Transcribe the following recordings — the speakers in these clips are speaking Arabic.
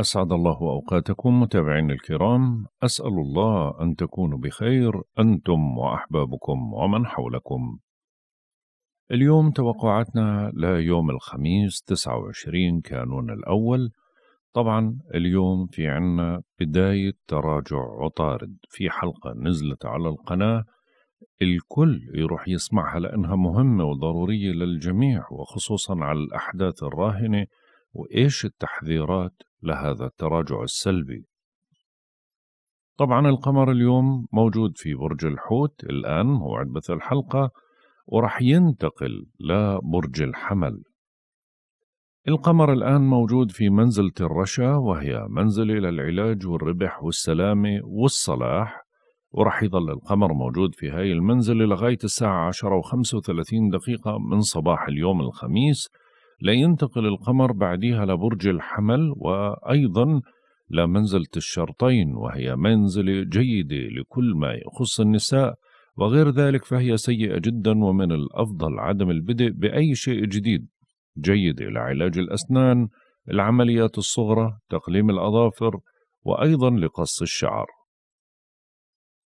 أسعد الله أوقاتكم متابعين الكرام أسأل الله أن تكونوا بخير أنتم وأحبابكم ومن حولكم اليوم توقعاتنا ليوم الخميس 29 كانون الأول طبعا اليوم في عنا بداية تراجع عطارد في حلقة نزلت على القناة الكل يروح يسمعها لأنها مهمة وضرورية للجميع وخصوصا على الأحداث الراهنة وإيش التحذيرات لهذا التراجع السلبي طبعا القمر اليوم موجود في برج الحوت الآن هو بث الحلقة ورح ينتقل لبرج الحمل القمر الآن موجود في منزلة الرشا وهي منزلة للعلاج والربح والسلامة والصلاح ورح يظل القمر موجود في هاي المنزلة لغاية الساعة 10 و35 دقيقة من صباح اليوم الخميس لينتقل القمر بعدها لبرج الحمل وأيضا لمنزلة الشرطين وهي منزلة جيدة لكل ما يخص النساء وغير ذلك فهي سيئة جدا ومن الأفضل عدم البدء بأي شيء جديد جيدة لعلاج الأسنان العمليات الصغرى تقليم الأظافر وأيضا لقص الشعر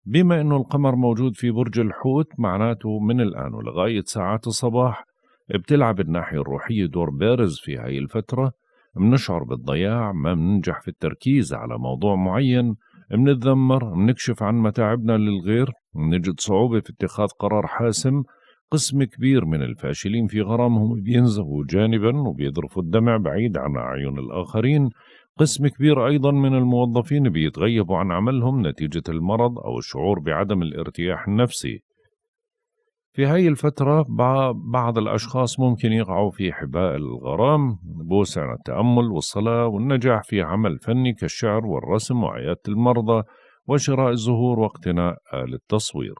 بما أن القمر موجود في برج الحوت معناته من الآن ولغاية ساعات الصباح بتلعب الناحية الروحية دور بارز في هاي الفترة منشعر بالضياع ما مننجح في التركيز على موضوع معين منتذمر منكشف عن متاعبنا للغير منجد صعوبة في اتخاذ قرار حاسم قسم كبير من الفاشلين في غرامهم بينزهوا جانبا وبيذرفوا الدمع بعيد عن أعين الآخرين قسم كبير أيضا من الموظفين بيتغيبوا عن عملهم نتيجة المرض أو الشعور بعدم الارتياح النفسي في هاي الفترة بعض الأشخاص ممكن يقعوا في حباء الغرام بوسع عن التأمل والصلاة والنجاح في عمل فني كالشعر والرسم وعيادة المرضى وشراء الزهور واقتناء آل التصوير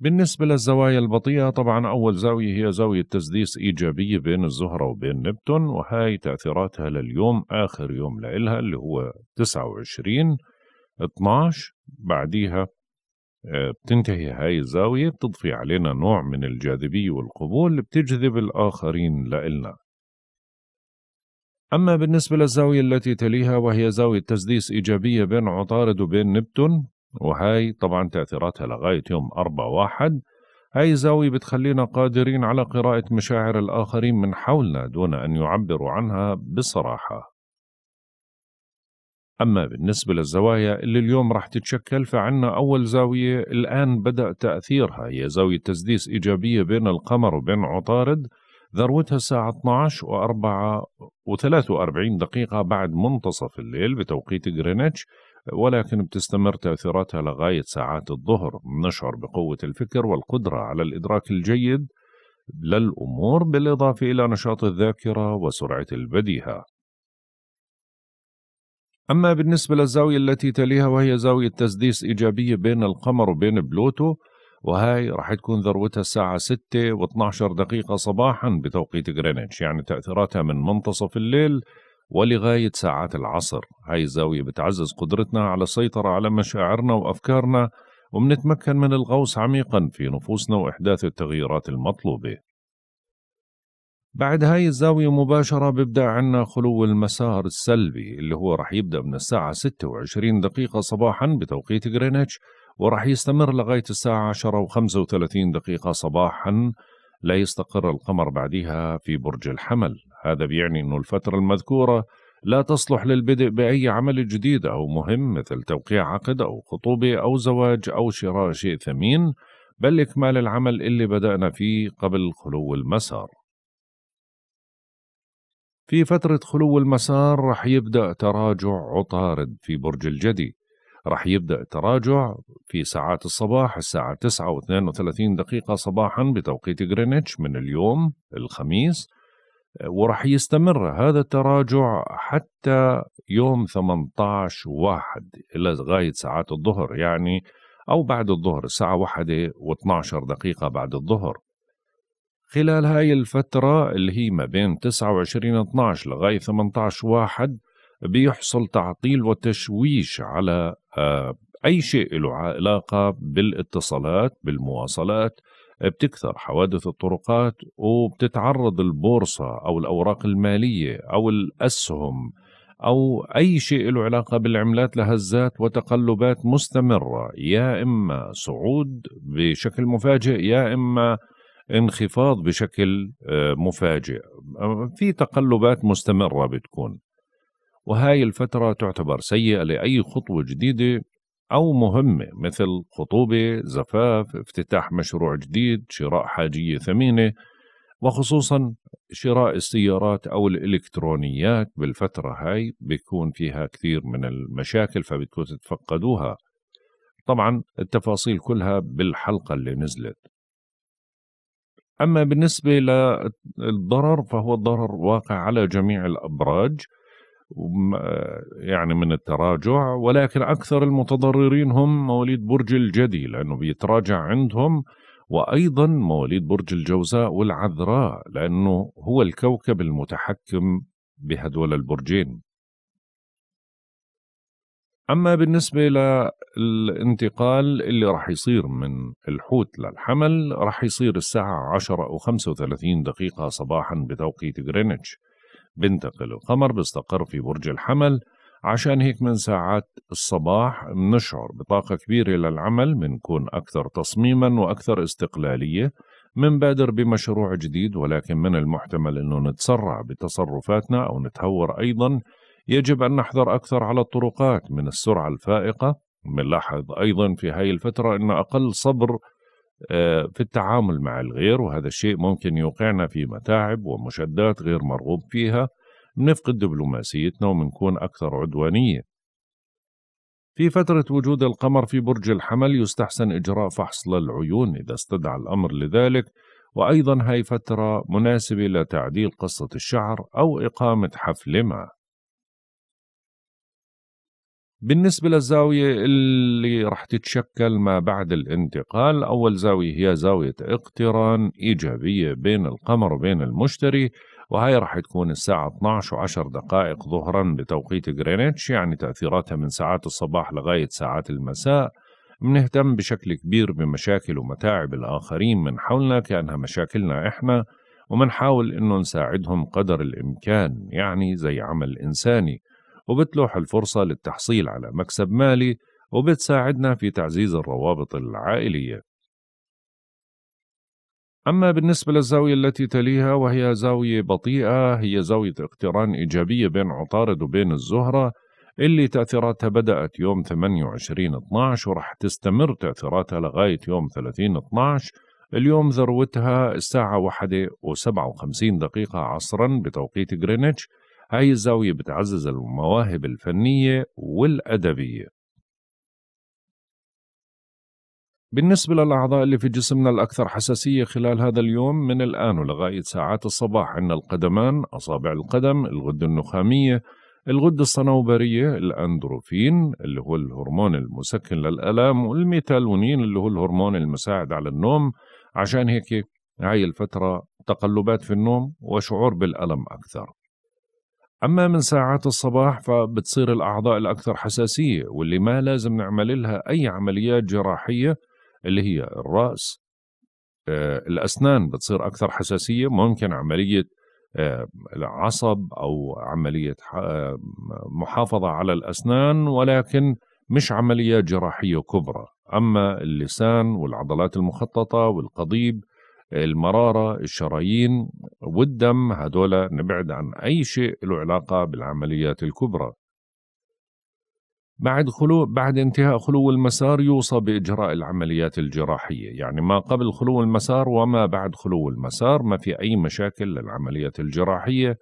بالنسبة للزوايا البطيئة طبعا أول زاوية هي زاوية تسديس إيجابية بين الزهرة وبين نبتون وهاي تأثيراتها لليوم آخر يوم لإلها اللي هو 29 12 بعديها بتنتهي هاي الزاوية بتضفي علينا نوع من الجاذبية والقبول اللي بتجذب الآخرين لإلنا أما بالنسبة للزاوية التي تليها وهي زاوية تسديس إيجابية بين عطارد وبين نبتون وهاي طبعا تأثيراتها لغاية يوم 4 واحد هاي زاوية بتخلينا قادرين على قراءة مشاعر الآخرين من حولنا دون أن يعبروا عنها بصراحة أما بالنسبة للزوايا اللي اليوم رح تتشكل فعنا أول زاوية الآن بدأ تأثيرها هي زاوية تسديس إيجابية بين القمر وبين عطارد ذروتها الساعة 12 و4 و43 دقيقة بعد منتصف الليل بتوقيت غرينتش ولكن بتستمر تأثيراتها لغاية ساعات الظهر نشعر بقوة الفكر والقدرة على الإدراك الجيد للأمور بالإضافة إلى نشاط الذاكرة وسرعة البديهة أما بالنسبة للزاوية التي تليها وهي زاوية تسديس إيجابية بين القمر وبين بلوتو وهي راح تكون ذروتها الساعة 6 و12 دقيقة صباحا بتوقيت غرينتش يعني تأثيراتها من منتصف الليل ولغاية ساعات العصر هاي الزاوية بتعزز قدرتنا على السيطرة على مشاعرنا وأفكارنا ومنتمكن من الغوص عميقا في نفوسنا وإحداث التغييرات المطلوبة بعد هاي الزاوية مباشرة بيبدأ عنا خلو المسار السلبي اللي هو رح يبدأ من الساعة 26 دقيقة صباحا بتوقيت غرينتش ورح يستمر لغاية الساعة 10 و35 دقيقة صباحا لا يستقر القمر بعدها في برج الحمل هذا بيعني أنه الفترة المذكورة لا تصلح للبدء بأي عمل جديد أو مهم مثل توقيع عقد أو خطوبة أو زواج أو شراء شيء ثمين بل إكمال العمل اللي بدأنا فيه قبل خلو المسار في فترة خلو المسار رح يبدأ تراجع عطارد في برج الجدي رح يبدأ تراجع في ساعات الصباح الساعة 9 و 32 دقيقة صباحا بتوقيت غرينتش من اليوم الخميس ورح يستمر هذا التراجع حتى يوم 18 واحد إلى غاية ساعات الظهر يعني أو بعد الظهر الساعة واحدة و12 دقيقة بعد الظهر خلال هاي الفترة اللي هي ما بين 29 12 لغاية 18 18-1 بيحصل تعطيل وتشويش على آه، أي شيء له علاقة بالاتصالات بالمواصلات بتكثر حوادث الطرقات وبتتعرض البورصة أو الأوراق المالية أو الأسهم أو أي شيء له علاقة بالعملات لهزات وتقلبات مستمرة يا إما صعود بشكل مفاجئ يا إما انخفاض بشكل آه، مفاجئ في تقلبات مستمرة بتكون وهاي الفترة تعتبر سيئة لأي خطوة جديدة أو مهمة مثل خطوبة، زفاف، افتتاح مشروع جديد، شراء حاجية ثمينة وخصوصا شراء السيارات أو الإلكترونيات بالفترة هاي بيكون فيها كثير من المشاكل فبتكون تتفقدوها طبعا التفاصيل كلها بالحلقة اللي نزلت أما بالنسبة للضرر فهو الضرر واقع على جميع الأبراج يعني من التراجع ولكن أكثر المتضررين هم مواليد برج الجدي لأنه بيتراجع عندهم وأيضا مواليد برج الجوزاء والعذراء لأنه هو الكوكب المتحكم بهدول البرجين أما بالنسبة للانتقال اللي راح يصير من الحوت للحمل راح يصير الساعة 10 و 35 دقيقة صباحا بتوقيت غرينتش بنتقل القمر بيستقر في برج الحمل عشان هيك من ساعات الصباح بنشعر بطاقة كبيرة للعمل بنكون أكثر تصميما وأكثر استقلالية منبادر بمشروع جديد ولكن من المحتمل أنه نتسرع بتصرفاتنا أو نتهور أيضا يجب أن نحذر أكثر على الطرقات من السرعة الفائقة بنلاحظ أيضا في هاي الفترة أن أقل صبر آه، في التعامل مع الغير وهذا الشيء ممكن يوقعنا في متاعب ومشدات غير مرغوب فيها بنفقد دبلوماسيتنا وبنكون أكثر عدوانية في فترة وجود القمر في برج الحمل يستحسن إجراء فحص للعيون إذا استدعى الأمر لذلك وأيضا هاي فترة مناسبة لتعديل قصة الشعر أو إقامة حفلة ما بالنسبة للزاوية اللي رح تتشكل ما بعد الانتقال أول زاوية هي زاوية اقتران إيجابية بين القمر وبين المشتري وهي رح تكون الساعة 12 و10 دقائق ظهرا بتوقيت غرينتش يعني تأثيراتها من ساعات الصباح لغاية ساعات المساء منهتم بشكل كبير بمشاكل ومتاعب الآخرين من حولنا كأنها مشاكلنا إحنا ومنحاول إنه نساعدهم قدر الإمكان يعني زي عمل إنساني وبتلوح الفرصة للتحصيل على مكسب مالي وبتساعدنا في تعزيز الروابط العائلية أما بالنسبة للزاوية التي تليها وهي زاوية بطيئة هي زاوية اقتران إيجابية بين عطارد وبين الزهرة اللي تأثيراتها بدأت يوم 28/12 ورح تستمر تأثيراتها لغاية يوم 30/12 اليوم ذروتها الساعة 1 و57 دقيقة عصرا بتوقيت غرينتش هاي الزاوية بتعزز المواهب الفنية والأدبية بالنسبة للأعضاء اللي في جسمنا الأكثر حساسية خلال هذا اليوم من الآن ولغاية ساعات الصباح عندنا القدمان أصابع القدم الغدة النخامية الغدة الصنوبرية الأندروفين اللي هو الهرمون المسكن للآلام، والميتالونين اللي هو الهرمون المساعد على النوم عشان هيك هاي الفترة تقلبات في النوم وشعور بالألم أكثر أما من ساعات الصباح فبتصير الأعضاء الأكثر حساسية واللي ما لازم نعمل لها أي عمليات جراحية اللي هي الرأس آه، الأسنان بتصير أكثر حساسية ممكن عملية آه، العصب عصب أو عملية آه، محافظة على الأسنان ولكن مش عمليات جراحية كبرى أما اللسان والعضلات المخططة والقضيب المرارة الشرايين والدم هدول نبعد عن أي شيء له علاقة بالعمليات الكبرى بعد خلو بعد انتهاء خلو المسار يوصى باجراء العمليات الجراحيه، يعني ما قبل خلو المسار وما بعد خلو المسار ما في اي مشاكل للعمليات الجراحيه.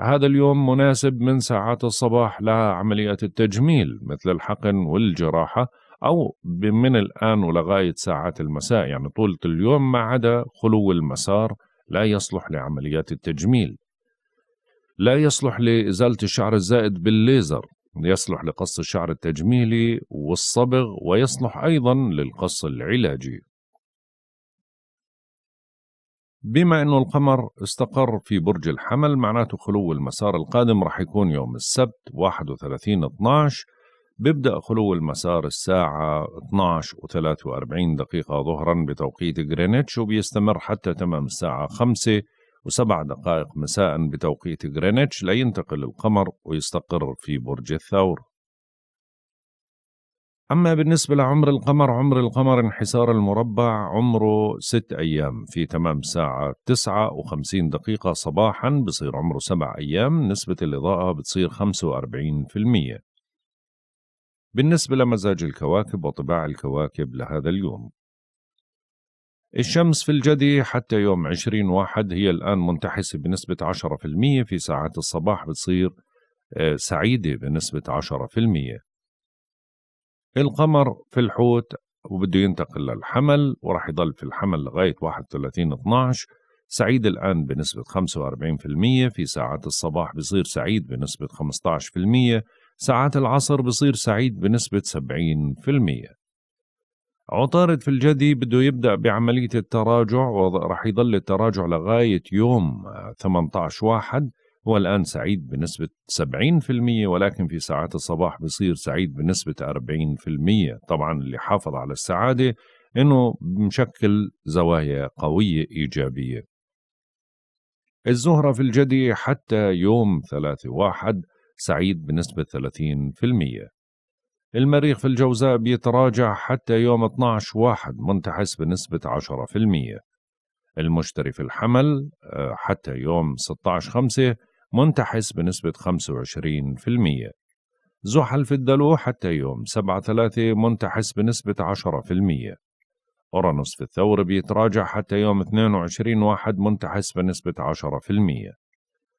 هذا اليوم مناسب من ساعات الصباح لعمليات التجميل مثل الحقن والجراحه أو من الآن ولغاية ساعات المساء يعني طولة اليوم ما عدا خلو المسار لا يصلح لعمليات التجميل لا يصلح لإزالة الشعر الزائد بالليزر يصلح لقص الشعر التجميلي والصبغ ويصلح أيضا للقص العلاجي بما أنه القمر استقر في برج الحمل معناته خلو المسار القادم راح يكون يوم السبت 31 12 بيبدأ خلو المسار الساعة 12 و43 دقيقة ظهرا بتوقيت غرينتش وبيستمر حتى تمام الساعة 5 و7 دقائق مساء بتوقيت غرينتش لينتقل القمر ويستقر في برج الثور أما بالنسبة لعمر القمر عمر القمر انحسار المربع عمره ست أيام في تمام الساعة 9 و50 دقيقة صباحا بصير عمره سبع أيام نسبة الإضاءة بتصير 45%. بالنسبة لمزاج الكواكب وطباع الكواكب لهذا اليوم الشمس في الجدي حتى يوم عشرين واحد هي الآن منتحسة بنسبة 10% في ساعات الصباح بتصير آه، سعيدة بنسبة 10% القمر في الحوت وبده ينتقل للحمل وراح يضل في الحمل لغاية 31 12 سعيد الآن بنسبة 45% في ساعات الصباح بصير سعيد بنسبة المية ساعات العصر بصير سعيد بنسبة 70% عطارد في الجدي بده يبدأ بعملية التراجع ورح يضل التراجع لغاية يوم 18 واحد والآن سعيد بنسبة 70% ولكن في ساعات الصباح بصير سعيد بنسبة 40% طبعا اللي حافظ على السعادة إنه مشكل زوايا قوية إيجابية الزهرة في الجدي حتى يوم 3 واحد سعيد بنسبة 30% المريخ في الجوزاء بيتراجع حتى يوم 12 واحد منتحس بنسبة 10% المشتري في الحمل آه، حتى يوم 16 خمسة منتحس بنسبة 25% زحل في الدلو حتى يوم 7 ثلاثة منتحس بنسبة 10% أورانوس في الثور بيتراجع حتى يوم 22 واحد منتحس بنسبة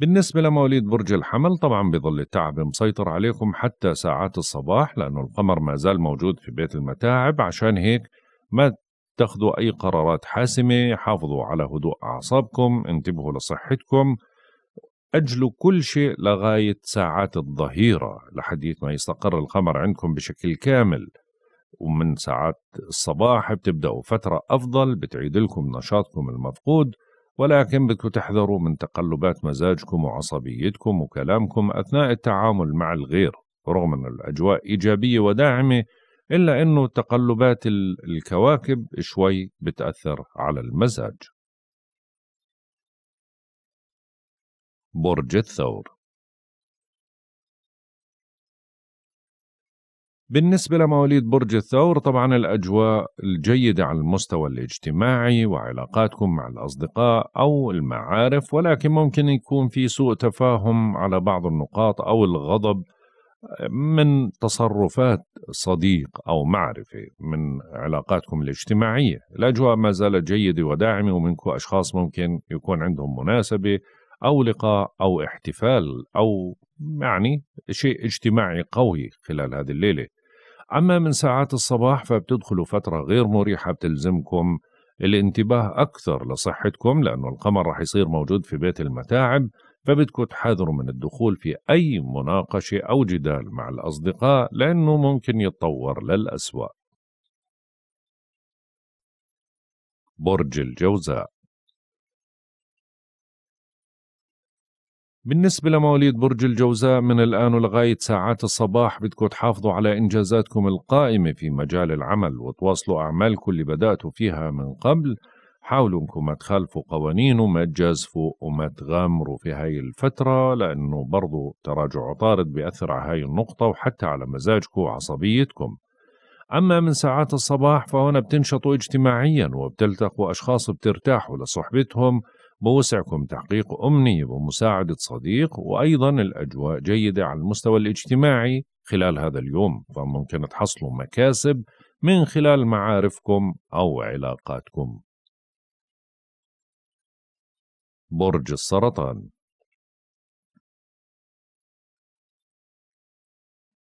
بالنسبة لمواليد برج الحمل طبعا بظل التعب مسيطر عليكم حتى ساعات الصباح لأنه القمر ما زال موجود في بيت المتاعب عشان هيك ما تاخذوا أي قرارات حاسمة حافظوا على هدوء أعصابكم انتبهوا لصحتكم أجلوا كل شيء لغاية ساعات الظهيرة لحديث ما يستقر القمر عندكم بشكل كامل ومن ساعات الصباح بتبدأوا فترة أفضل بتعيد لكم نشاطكم المفقود ولكن بدكم تحذروا من تقلبات مزاجكم وعصبيتكم وكلامكم أثناء التعامل مع الغير رغم أن الأجواء إيجابية وداعمة إلا أنه تقلبات الكواكب شوي بتأثر على المزاج برج الثور بالنسبة لمواليد برج الثور طبعا الأجواء الجيدة على المستوى الاجتماعي وعلاقاتكم مع الأصدقاء أو المعارف ولكن ممكن يكون في سوء تفاهم على بعض النقاط أو الغضب من تصرفات صديق أو معرفة من علاقاتكم الاجتماعية الأجواء ما زالت جيدة وداعمة ومنكم أشخاص ممكن يكون عندهم مناسبة أو لقاء أو احتفال أو يعني شيء اجتماعي قوي خلال هذه الليلة أما من ساعات الصباح فبتدخلوا فترة غير مريحة بتلزمكم الانتباه أكثر لصحتكم لأنه القمر رح يصير موجود في بيت المتاعب فبدكم تحذروا من الدخول في أي مناقشة أو جدال مع الأصدقاء لأنه ممكن يتطور للأسوأ برج الجوزاء بالنسبة لمواليد برج الجوزاء من الآن ولغاية ساعات الصباح بدكم تحافظوا على إنجازاتكم القائمة في مجال العمل وتواصلوا أعمالكم اللي بدأتوا فيها من قبل حاولوا انكم ما تخالفوا قوانين وما تجازفوا وما تغامروا في هاي الفترة لأنه برضو تراجع عطارد بيأثر على هاي النقطة وحتى على مزاجكم وعصبيتكم أما من ساعات الصباح فهنا بتنشطوا اجتماعيا وبتلتقوا أشخاص بترتاحوا لصحبتهم بوسعكم تحقيق أمنية بمساعدة صديق وأيضا الأجواء جيدة على المستوى الاجتماعي خلال هذا اليوم فممكن تحصلوا مكاسب من خلال معارفكم أو علاقاتكم برج السرطان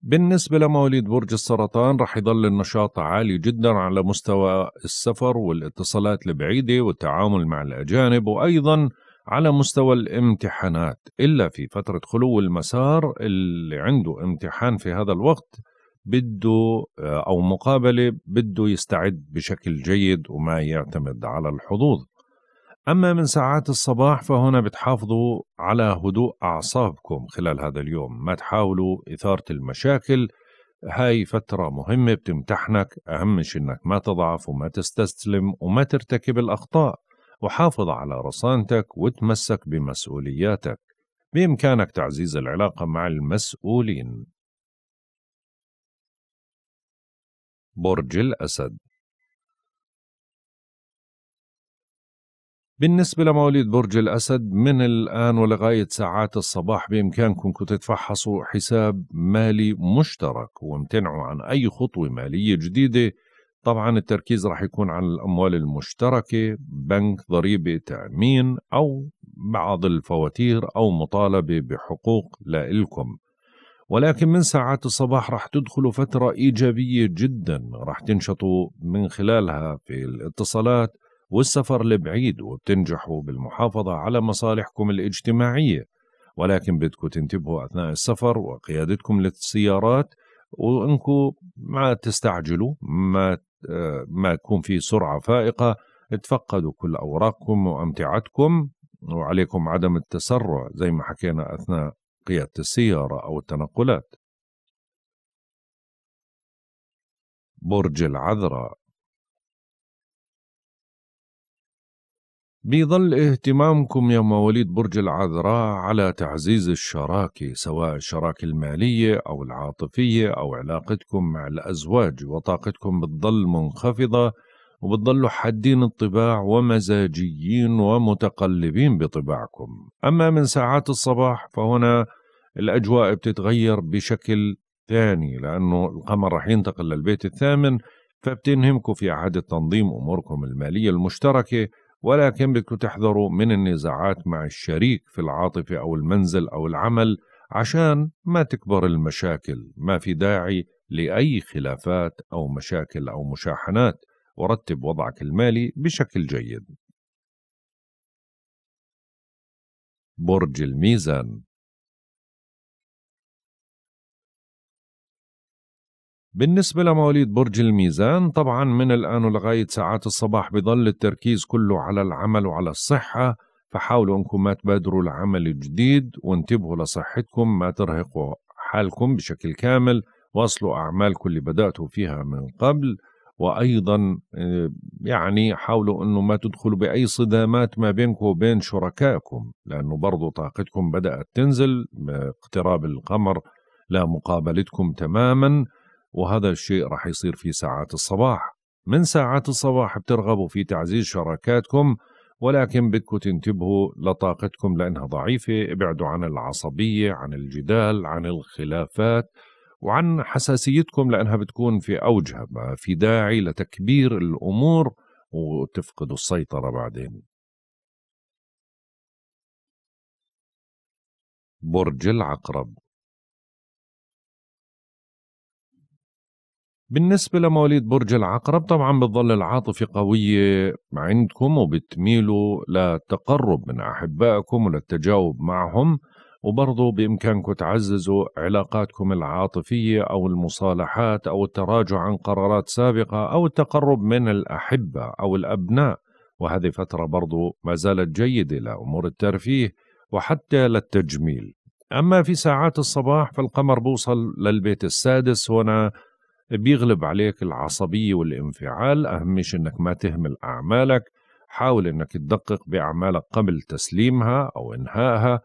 بالنسبة لمواليد برج السرطان رح يضل النشاط عالي جدا على مستوى السفر والاتصالات البعيدة والتعامل مع الأجانب وأيضا على مستوى الامتحانات إلا في فترة خلو المسار اللي عنده امتحان في هذا الوقت بده آه، أو مقابلة بده يستعد بشكل جيد وما يعتمد على الحظوظ أما من ساعات الصباح فهنا بتحافظوا على هدوء أعصابكم خلال هذا اليوم ما تحاولوا إثارة المشاكل هاي فترة مهمة بتمتحنك أهم شيء أنك ما تضعف وما تستسلم وما ترتكب الأخطاء وحافظ على رصانتك وتمسك بمسؤولياتك بإمكانك تعزيز العلاقة مع المسؤولين برج الأسد بالنسبة لمواليد برج الأسد من الآن ولغاية ساعات الصباح بإمكانكم تتفحصوا حساب مالي مشترك وامتنعوا عن أي خطوة مالية جديدة طبعا التركيز راح يكون على الأموال المشتركة بنك ضريبة تأمين أو بعض الفواتير أو مطالبة بحقوق لإلكم ولكن من ساعات الصباح رح تدخلوا فترة إيجابية جدا رح تنشطوا من خلالها في الاتصالات والسفر لبعيد وبتنجحوا بالمحافظة على مصالحكم الاجتماعية ولكن بدكم تنتبهوا أثناء السفر وقيادتكم للسيارات وانكم ما تستعجلوا ما ما تكون في سرعة فائقة تفقدوا كل أوراقكم وأمتعتكم وعليكم عدم التسرع زي ما حكينا أثناء قيادة السيارة أو التنقلات برج العذراء بيظل اهتمامكم يا مواليد برج العذراء على تعزيز الشراكة سواء الشراكة المالية أو العاطفية أو علاقتكم مع الأزواج وطاقتكم بتظل منخفضة وبتضلوا حادين الطباع ومزاجيين ومتقلبين بطباعكم أما من ساعات الصباح فهنا الأجواء بتتغير بشكل ثاني لأنه القمر رح ينتقل للبيت الثامن فبتنهمكم في إعادة تنظيم أموركم المالية المشتركة ولكن بدكم تحذروا من النزاعات مع الشريك في العاطفة أو المنزل أو العمل عشان ما تكبر المشاكل ما في داعي لأي خلافات أو مشاكل أو مشاحنات ورتب وضعك المالي بشكل جيد برج الميزان بالنسبة لمواليد برج الميزان طبعا من الآن ولغاية ساعات الصباح بظل التركيز كله على العمل وعلى الصحة فحاولوا أنكم ما تبادروا العمل الجديد وانتبهوا لصحتكم ما ترهقوا حالكم بشكل كامل واصلوا أعمالكم اللي بدأتوا فيها من قبل وأيضا آه، يعني حاولوا أنه ما تدخلوا بأي صدامات ما بينكم وبين شركائكم لأنه برضو طاقتكم بدأت تنزل باقتراب القمر لمقابلتكم تماماً وهذا الشيء راح يصير في ساعات الصباح من ساعات الصباح بترغبوا في تعزيز شراكاتكم ولكن بدكم تنتبهوا لطاقتكم لأنها ضعيفة ابعدوا عن العصبية عن الجدال عن الخلافات وعن حساسيتكم لأنها بتكون في أوجها ما في داعي لتكبير الأمور وتفقدوا السيطرة بعدين برج العقرب بالنسبة لمواليد برج العقرب طبعا بتظل العاطفة قوية عندكم وبتميلوا للتقرب من أحبائكم وللتجاوب معهم وبرضه بإمكانكم تعززوا علاقاتكم العاطفية أو المصالحات أو التراجع عن قرارات سابقة أو التقرب من الأحبة أو الأبناء وهذه فترة برضه ما زالت جيدة لأمور الترفيه وحتى للتجميل أما في ساعات الصباح فالقمر بوصل للبيت السادس هنا بيغلب عليك العصبية والانفعال أهم شيء أنك ما تهمل أعمالك حاول أنك تدقق بأعمالك قبل تسليمها أو إنهائها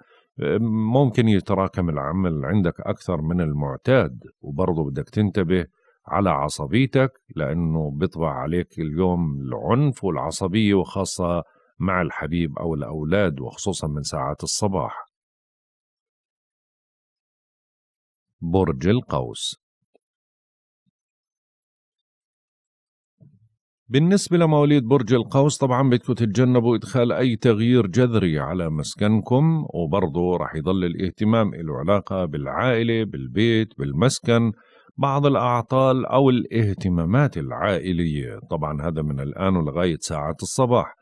ممكن يتراكم العمل عندك أكثر من المعتاد وبرضه بدك تنتبه على عصبيتك لأنه بيطبع عليك اليوم العنف والعصبية وخاصة مع الحبيب أو الأولاد وخصوصا من ساعات الصباح برج القوس بالنسبة لمواليد برج القوس طبعا بدكم تتجنبوا إدخال أي تغيير جذري على مسكنكم وبرضه رح يضل الاهتمام له علاقة بالعائلة بالبيت بالمسكن بعض الأعطال أو الاهتمامات العائلية طبعا هذا من الآن ولغاية ساعات الصباح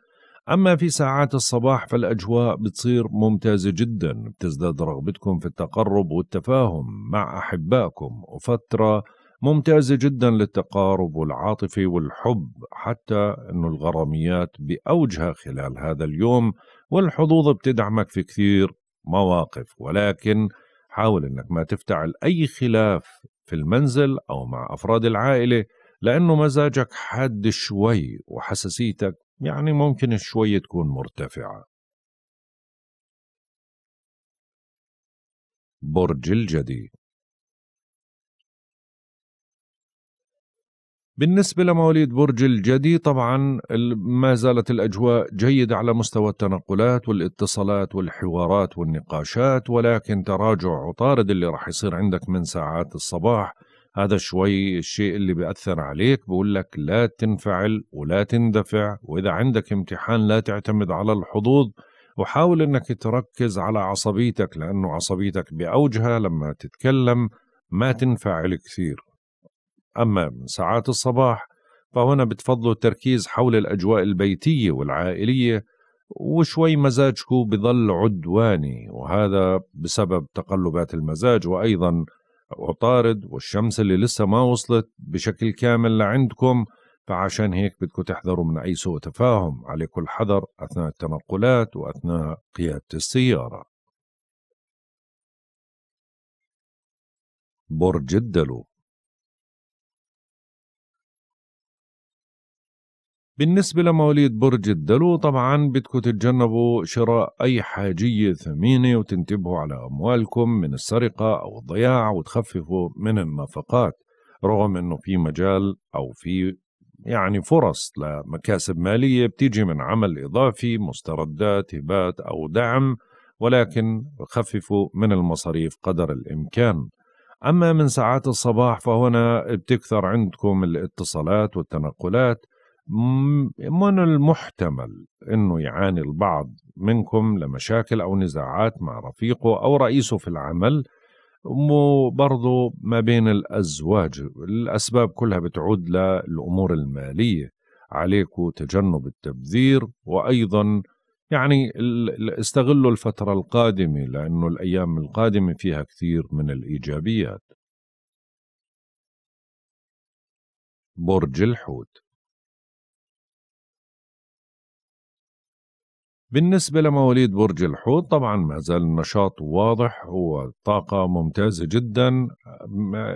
أما في ساعات الصباح فالأجواء بتصير ممتازة جدا بتزداد رغبتكم في التقرب والتفاهم مع أحبائكم وفترة ممتازة جدا للتقارب والعاطفة والحب حتى أنه الغراميات بأوجها خلال هذا اليوم والحظوظ بتدعمك في كثير مواقف ولكن حاول أنك ما تفتعل أي خلاف في المنزل أو مع أفراد العائلة لأنه مزاجك حاد شوي وحساسيتك يعني ممكن شوي تكون مرتفعة برج الجدي بالنسبة لمواليد برج الجدي طبعا ما زالت الأجواء جيدة على مستوى التنقلات والاتصالات والحوارات والنقاشات ولكن تراجع عطارد اللي راح يصير عندك من ساعات الصباح هذا شوي الشيء اللي بيأثر عليك بقول لك لا تنفعل ولا تندفع وإذا عندك امتحان لا تعتمد على الحظوظ وحاول أنك تركز على عصبيتك لأنه عصبيتك بأوجها لما تتكلم ما تنفعل كثير أما من ساعات الصباح فهنا بتفضلوا التركيز حول الأجواء البيتية والعائلية وشوي مزاجكو بظل عدواني وهذا بسبب تقلبات المزاج وأيضا عطارد والشمس اللي لسه ما وصلت بشكل كامل لعندكم فعشان هيك بدكم تحذروا من أي سوء تفاهم عليكم الحذر أثناء التنقلات وأثناء قيادة السيارة برج الدلو بالنسبة لمواليد برج الدلو طبعا بدكم تتجنبوا شراء أي حاجية ثمينة وتنتبهوا على أموالكم من السرقة أو الضياع وتخففوا من النفقات رغم أنه في مجال أو في يعني فرص لمكاسب مالية بتيجي من عمل إضافي مستردات هبات أو دعم ولكن خففوا من المصاريف قدر الإمكان أما من ساعات الصباح فهنا بتكثر عندكم الاتصالات والتنقلات من المحتمل انه يعاني البعض منكم لمشاكل او نزاعات مع رفيقه او رئيسه في العمل وبرضه ما بين الازواج الاسباب كلها بتعود للامور الماليه عليكم تجنب التبذير وايضا يعني استغلوا الفترة القادمة لأنه الأيام القادمة فيها كثير من الإيجابيات برج الحوت بالنسبة لمواليد برج الحوت طبعا ما زال النشاط واضح والطاقة ممتازة جدا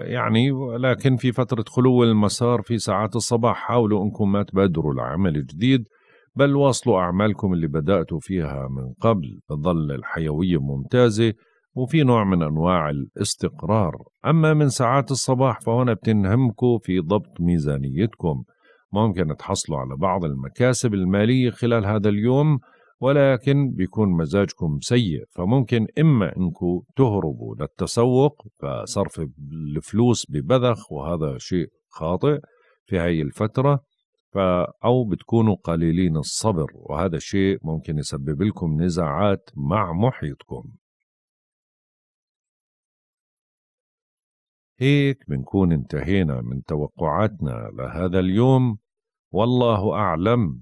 يعني لكن في فترة خلو المسار في ساعات الصباح حاولوا أنكم ما تبادروا لعمل جديد بل واصلوا أعمالكم اللي بدأتوا فيها من قبل ظل الحيوية ممتازة وفي نوع من أنواع الاستقرار أما من ساعات الصباح فهنا بتنهمكوا في ضبط ميزانيتكم ممكن تحصلوا على بعض المكاسب المالية خلال هذا اليوم ولكن بيكون مزاجكم سيء فممكن إما أنكم تهربوا للتسوق فصرف الفلوس ببذخ وهذا شيء خاطئ في هاي الفترة أو بتكونوا قليلين الصبر وهذا الشيء ممكن يسبب لكم نزاعات مع محيطكم هيك بنكون انتهينا من توقعاتنا لهذا اليوم والله أعلم